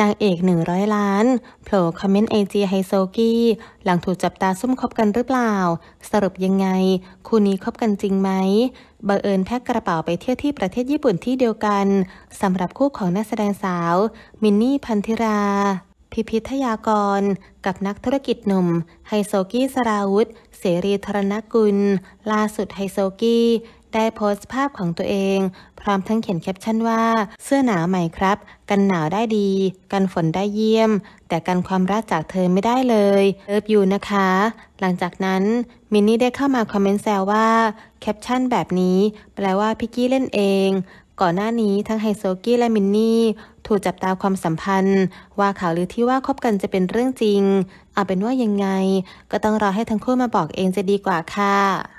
นางเอกหนึ่งร้อยล้านโผล่คอมเมนต์ไอจีไฮโซกี้ หลังถูกจับตาซุ่มคบกันหรือเปล่า สรุปยังไง คู่นี้คบกันจริงไหมบังเอิญแพ็คกระเป๋าไปเที่ยวที่ประเทศญี่ปุ่นที่เดียวกันสำหรับคู่ของนักแสดงสาว มินนี่พันธิรา พิพิธยากรกับนักธุรกิจหนุ่ม ไฮโซกี้สราวุธ เสรีธรณกุลล่าสุดไฮโซกี้ได้โพสต์ภาพของตัวเอง พร้อมทั้งเขียนแคปชั่นว่า เสื้อหนาวใหม่ครับ กันหนาวได้ดี กันฝนได้เยี่ยม แต่กันความรักจากเธอไม่ได้เลยเลิฟยูนะคะ หลังจากนั้นมินนี่ได้เข้ามาคอมเมนต์แซวว่าแคปชั่นแบบนี้ แปลว่าพิกกี้เล่นเองก่อนหน้านี้ทั้งไฮโซกี้และมินนี่ถูกจับตาความสัมพันธ์ ว่าข่าวลือที่ว่าคบกันจะเป็นเรื่องจริง เอาเป็นว่ายังไง ก็ต้องรอให้ทั้งคู่มาบอกเองจะดีกว่าค่ะ